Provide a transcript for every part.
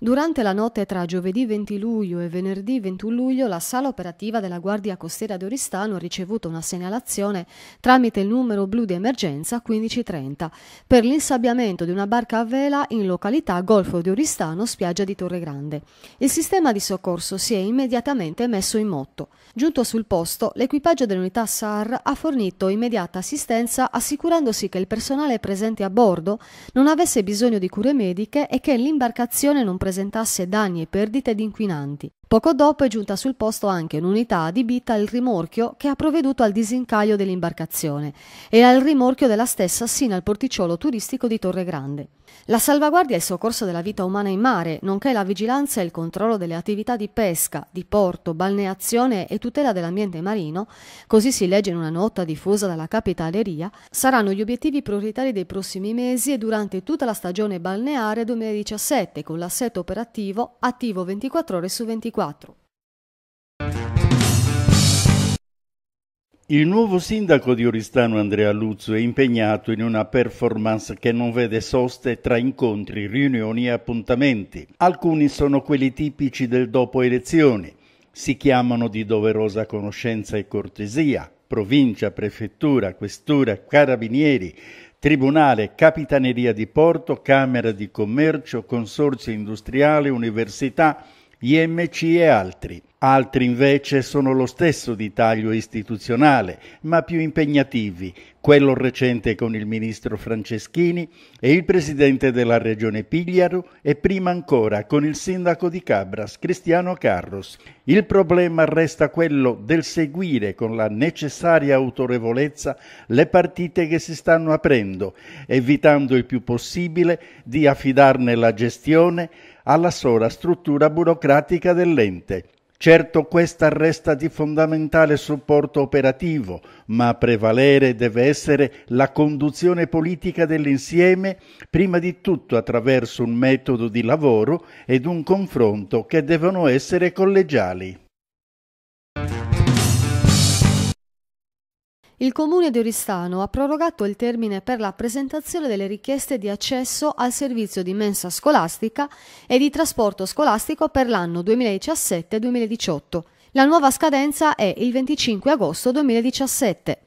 Durante la notte tra giovedì 20 luglio e venerdì 21 luglio la sala operativa della Guardia Costiera di Oristano ha ricevuto una segnalazione tramite il numero blu di emergenza 1530 per l'insabbiamento di una barca a vela in località Golfo di Oristano, spiaggia di Torre Grande. Il sistema di soccorso si è immediatamente messo in moto. Giunto sul posto, l'equipaggio dell'unità SAR ha fornito immediata assistenza assicurandosi che il personale presente a bordo non avesse bisogno di cure mediche e che l'imbarcazione non presentasse presentasse danni e perdite ad inquinanti Poco dopo è giunta sul posto anche un'unità adibita al rimorchio che ha provveduto al disincaglio dell'imbarcazione e al rimorchio della stessa sino al porticciolo turistico di Torre Grande. La salvaguardia e il soccorso della vita umana in mare, nonché la vigilanza e il controllo delle attività di pesca, di porto, balneazione e tutela dell'ambiente marino, così si legge in una nota diffusa dalla capitaleria, saranno gli obiettivi prioritari dei prossimi mesi e durante tutta la stagione balneare 2017 con l'assetto operativo attivo 24 ore su 24 2024. Il nuovo sindaco di Oristano Andrea Luzzo è impegnato in una performance che non vede soste tra incontri, riunioni e appuntamenti. Alcuni sono quelli tipici del dopo elezioni. Si chiamano di doverosa conoscenza e cortesia, provincia, prefettura, questura, carabinieri, Tribunale, Capitaneria di Porto, Camera di Commercio, Consorzio Industriale, Università, IMC e altri. Altri invece sono lo stesso di taglio istituzionale, ma più impegnativi, quello recente con il ministro Franceschini e il presidente della regione Pigliaro e prima ancora con il sindaco di Cabras, Cristiano Carros. Il problema resta quello del seguire con la necessaria autorevolezza le partite che si stanno aprendo, evitando il più possibile di affidarne la gestione alla sola struttura burocratica dell'ente. Certo questa resta di fondamentale supporto operativo, ma a prevalere deve essere la conduzione politica dell'insieme, prima di tutto attraverso un metodo di lavoro ed un confronto che devono essere collegiali. Il comune di Oristano ha prorogato il termine per la presentazione delle richieste di accesso al servizio di mensa scolastica e di trasporto scolastico per l'anno 2017-2018. La nuova scadenza è il 25 agosto 2017.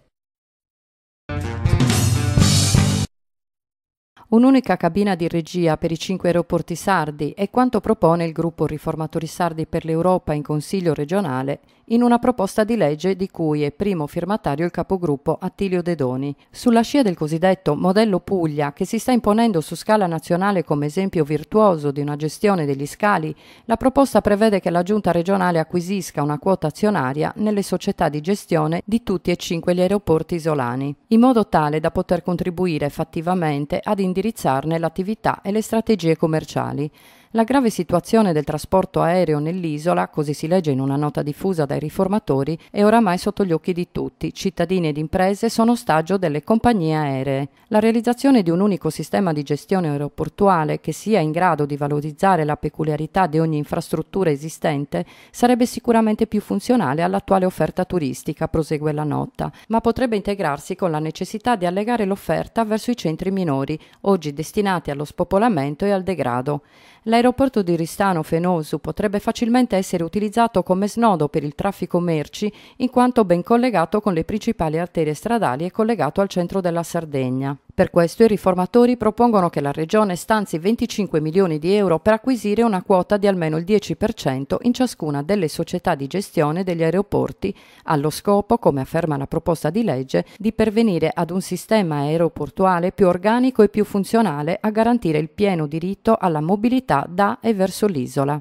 Un'unica cabina di regia per i cinque aeroporti sardi è quanto propone il gruppo Riformatori Sardi per l'Europa in Consiglio regionale in una proposta di legge di cui è primo firmatario il capogruppo Attilio De Doni. Sulla scia del cosiddetto modello Puglia, che si sta imponendo su scala nazionale come esempio virtuoso di una gestione degli scali, la proposta prevede che la giunta regionale acquisisca una quota azionaria nelle società di gestione di tutti e cinque gli aeroporti isolani, in modo tale da poter contribuire fattivamente ad indirizzarne l'attività e le strategie commerciali. La grave situazione del trasporto aereo nell'isola, così si legge in una nota diffusa dai riformatori, è oramai sotto gli occhi di tutti. Cittadini ed imprese sono ostaggio delle compagnie aeree. La realizzazione di un unico sistema di gestione aeroportuale che sia in grado di valorizzare la peculiarità di ogni infrastruttura esistente sarebbe sicuramente più funzionale all'attuale offerta turistica, prosegue la nota, ma potrebbe integrarsi con la necessità di allegare l'offerta verso i centri minori, oggi destinati allo spopolamento e al degrado l'aeroporto di Ristano Fenosu potrebbe facilmente essere utilizzato come snodo per il traffico merci in quanto ben collegato con le principali arterie stradali e collegato al centro della Sardegna. Per questo i riformatori propongono che la Regione stanzi 25 milioni di euro per acquisire una quota di almeno il 10% in ciascuna delle società di gestione degli aeroporti, allo scopo, come afferma la proposta di legge, di pervenire ad un sistema aeroportuale più organico e più funzionale a garantire il pieno diritto alla mobilità da e verso l'isola.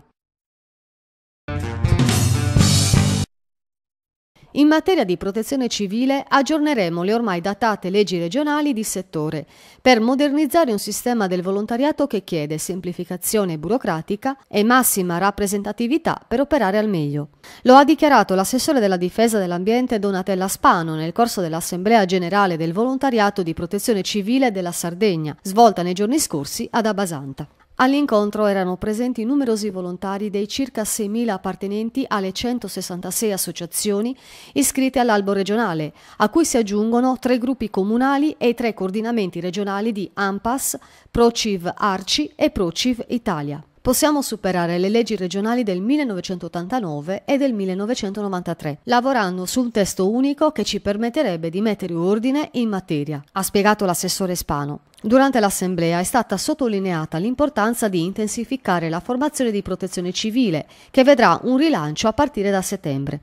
In materia di protezione civile aggiorneremo le ormai datate leggi regionali di settore per modernizzare un sistema del volontariato che chiede semplificazione burocratica e massima rappresentatività per operare al meglio. Lo ha dichiarato l'assessore della difesa dell'ambiente Donatella Spano nel corso dell'Assemblea Generale del Volontariato di Protezione Civile della Sardegna, svolta nei giorni scorsi ad Abasanta. All'incontro erano presenti numerosi volontari dei circa 6.000 appartenenti alle 166 associazioni iscritte all'albo regionale, a cui si aggiungono tre gruppi comunali e tre coordinamenti regionali di AMPAS, ProCiv Arci e ProCiv Italia possiamo superare le leggi regionali del 1989 e del 1993, lavorando su un testo unico che ci permetterebbe di mettere ordine in materia, ha spiegato l'assessore Spano. Durante l'assemblea è stata sottolineata l'importanza di intensificare la formazione di protezione civile, che vedrà un rilancio a partire da settembre.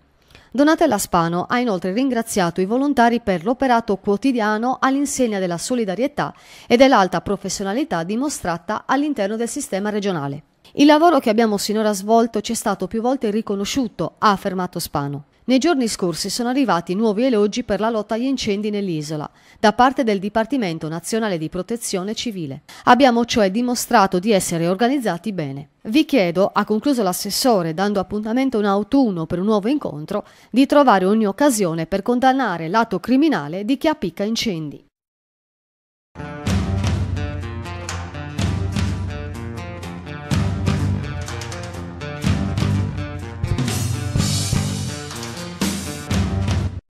Donatella Spano ha inoltre ringraziato i volontari per l'operato quotidiano all'insegna della solidarietà e dell'alta professionalità dimostrata all'interno del sistema regionale. Il lavoro che abbiamo sinora svolto ci è stato più volte riconosciuto, ha affermato Spano. Nei giorni scorsi sono arrivati nuovi elogi per la lotta agli incendi nell'isola da parte del Dipartimento Nazionale di Protezione Civile. Abbiamo cioè dimostrato di essere organizzati bene. Vi chiedo, ha concluso l'assessore dando appuntamento in autunno per un nuovo incontro, di trovare ogni occasione per condannare l'atto criminale di chi appicca incendi.